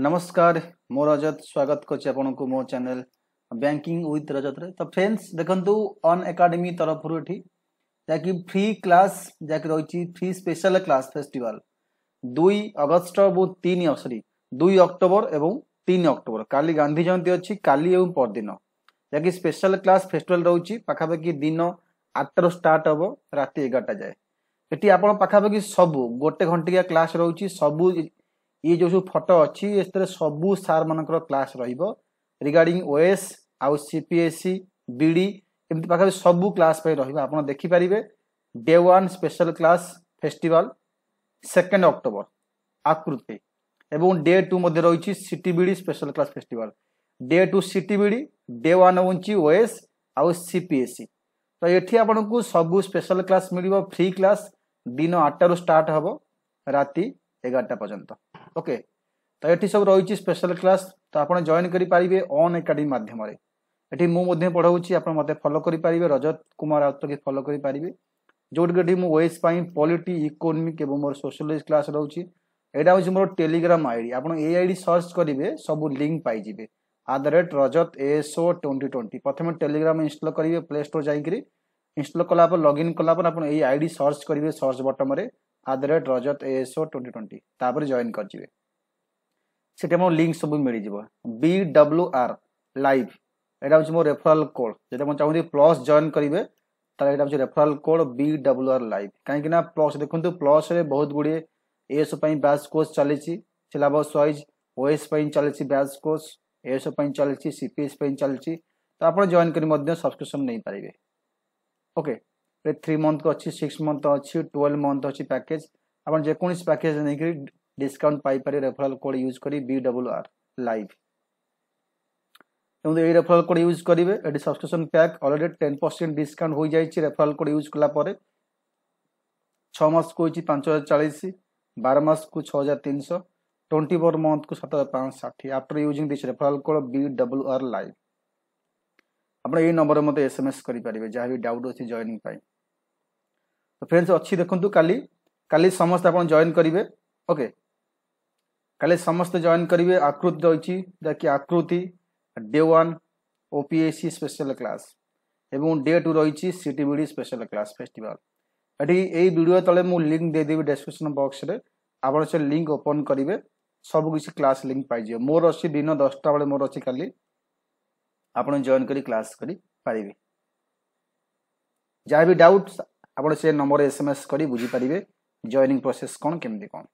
নমস্কার ମୁଁ ରଜତ ସ୍ୱାଗତ କରୁଛି ଆପଣଙ୍କୁ ମୋ ଚ୍ୟାନେଲ ବ୍ୟାଙ୍କିଂ ୱିଥ୍ ରଜତରେ ତ ଫ୍ରେଣ୍ଡସ୍ ଦେଖନ୍ତୁ ଅନ୍ ଏକାଡେମୀ ତରଫରୁ ଏଠି ଯାହାକି ଫ୍ରି କ୍ଲାସ୍ ଯାହାକି ରହିଛି ଫ୍ରି ସ୍ପେଶାଲ କ୍ଲାସ୍ ଫେଷ୍ଟିଭାଲ ଦୁଇ ଅଗଷ୍ଟ ଏବଂ ତିନି ସରି ଦୁଇ ଅକ୍ଟୋବର ଏବଂ ତିନି ଅକ୍ଟୋବର କାଲି ଗାନ୍ଧୀ ଜୟନ୍ତୀ ଅଛି କାଲି ଏବଂ ପରଦିନ ଯାହାକି ସ୍ପେଶାଲ କ୍ଲାସ୍ ଫେଷ୍ଟିଭାଲ ରହୁଛି ପାଖାପାଖି ଦିନ ଆଠଟାରୁ ଷ୍ଟାର୍ଟ ହେବ ରାତି ଏଗାରଟା ଯାଏ ଏଠି ଆପଣ ପାଖାପାଖି ସବୁ ଗୋଟେ ଘଣ୍ଟିକିଆ କ୍ଲାସ୍ ରହୁଛି ସବୁ ଇଏ ଯେଉଁ ସବୁ ଫଟୋ ଅଛି ଏଥିରେ ସବୁ ସାର୍ମାନଙ୍କର କ୍ଲାସ୍ ରହିବ ରିଗାର୍ଡିଂ ଓଏସ୍ ଆଉ ସିପିଏସ୍ସି ବିଡ଼ି ଏମିତି ପାଖାପାଖି ସବୁ କ୍ଲାସ୍ ପାଇଁ ରହିବ ଆପଣ ଦେଖିପାରିବେ day one special class festival second October ଆକୃତି এবং ডে টু মধ্যে রয়েছে CTBD special class festival day two CTBD day one হচ্ছে ওএস আউ সিপিএসসি তো এটি আপনার সবু স্পেশাল ক্লাস মিলব ফ্রি ক্লাস দিন আটটার স্টার্ট হব রাতে এগারোটা পর্যন্ত ওকে তো ଏଠି ସବୁ ରହିଛି ସ୍ପେଶାଲ କ୍ଲାସ୍ ତ ଆପଣ ଜଏନ୍ କରିପାରିବେ ଅନ୍ ଏକାଡେମୀ ମାଧ୍ୟମରେ ଏଠି ମୁଁ ମଧ୍ୟ ପଢ଼ାଉଛି ଆପଣ ମୋତେ ଫଲୋ କରିପାରିବେ ରଜତ କୁମାର ରାଉତକି ଫଲୋ କରିପାରିବେ ଯେଉଁଠିକି ଏଠି ମୁଁ ୱେଜ୍ ପାଇଁ ପଲିଟି ଇକୋନୋମିକ୍ ଏବଂ ମୋର ସୋସିଆଲାଇଜ୍ କ୍ଲାସ୍ ରହୁଛି ଏଇଟା ହେଉଛି ମୋର ଟେଲିଗ୍ରାମ ଆଇଡି ଆପଣ ଏଇ ଆଇଡି ସର୍ଚ୍ଚ କରିବେ ସବୁ ଲିଙ୍କ୍ ପାଇଯିବେ at the rate Rajat ASO twenty twenty ପ୍ରଥମେ ଟେଲିଗ୍ରାମ ଇନଷ୍ଟଲ୍ କରିବେ ପ୍ଲେ ଷ୍ଟୋର୍ ଯାଇକରି ଇନଷ୍ଟଲ୍ କଲା ପରେ ଲଗ୍ଇନ୍ କଲା ପରେ ଆପଣ ଏଇ ଆଇଡି ସର୍ଚ୍ଚ କରିବେ ସର୍ଚ୍ଚ ବଟମ୍ରେ at the rate Rajat ASO twenty twenty ତାପରେ ଜଏନ୍ କରିଯିବେ ସେଠି ଆପଣଙ୍କୁ ଲିଙ୍କ ସବୁ ମିଳିଯିବ ବି ଡବ୍ଲ୍ୟୁ ଆର୍ ଲାଇଭ୍ ଏଇଟା ହେଉଛି ମୋ ରେଫରାଲ୍ କୋଡ଼୍ ଯଦି ଆପଣ ଚାହୁଁଛନ୍ତି ପ୍ଲସ୍ ଜଏନ୍ କରିବେ ତାହେଲେ ଏଇଟା ହେଉଛି referral code B W R live କାହିଁକିନା ପ୍ଲସ୍ ଦେଖନ୍ତୁ ପ୍ଲସ୍ରେ ବହୁତ ଗୁଡ଼ିଏ ଏଏସ୍ଓ ପାଇଁ ବ୍ୟାଚ୍ କୋର୍ସ ଚାଲିଛି ସିଲାବସ୍ ୱାଇଜ୍ ଓଏସ୍ ପାଇଁ ଚାଲିଛି ବ୍ୟାଚ୍ କୋର୍ସ ଏଏସ୍ଓ ପାଇଁ ଚାଲିଛି ସିପିଏସ୍ ପାଇଁ ଚାଲିଛି ତ ଆପଣ ଜଏନ୍ କରି ମଧ୍ୟ ସବସ୍କ୍ରିପସନ୍ ନେଇପାରିବେ ଓକେ थ्री मन्थ अच्छी सिक्स मन्थ अच्छी ट्वेल्व मन्थ अच्छी पैकेज आप जेकोसी पैकेज नहीं ডিসকাউন্ট পাইপারে রেফরাল কোড ইউজ করি বি ডবল আর লাইভ এবং এই রেফরাল কোড ইউজ করবে এটি subscription pack already ten percent discount হয়ে যাই রেফরাল কোড ইউজ কলা পরে ছ মাস কু হয়েছি পাঁচ হাজার চাশ বার মাস কু ছ হাজার তিনশো টোয়েন্টি ফোর মন্থ কু সাত হাজার পাঁচশো ষাঠিয়ে after using this referral code B double R live ଆପଣ ଏଇ ନମ୍ବରରେ ମୋତେ ଏସ୍ ଏମ୍ ଏସ୍ କରିପାରିବେ ଯାହା ବି ଡାଉଟ୍ ଅଛି ଜଏନିଂ ପାଇଁ ତ ଫ୍ରେଣ୍ଡସ୍ ଅଛି ଦେଖନ୍ତୁ କାଲି କାଲି ସମସ୍ତେ ଆପଣ ଜଏନ୍ କରିବେ ଓକେ କାଲି ସମସ୍ତେ ଜଏନ୍ କରିବେ ଆକୃତି ରହିଛି ଯାହାକି ଆକୃତି day one OPSC special class এবং ডে টু রয়েছে সিটিবিডি স্পেশাল ক্লাস ফেস্টিভাল এটি এই ভিডিও তলে মু লিঙ্ক দেদেবি ডেসক্রিপশন বক্সরে আপনার সে লিঙ্ক ওপন করবে সবু কিছু ক্লাস লিঙ্ক পাইযে মোর অছি দিন দশটা বেড়ে মোর অছি কালি ଆପଣ ଜଏନ୍ କରି କ୍ଲାସ୍ କରିପାରିବେ ଯାହା ବି ଡାଉଟ୍ ଆପଣ ସେ ନମ୍ବରରେ ଏସ୍ ଏମ୍ ଏସ୍ କରି ବୁଝିପାରିବେ ଜଏନିଂ ପ୍ରୋସେସ୍ କ'ଣ କେମିତି କ'ଣ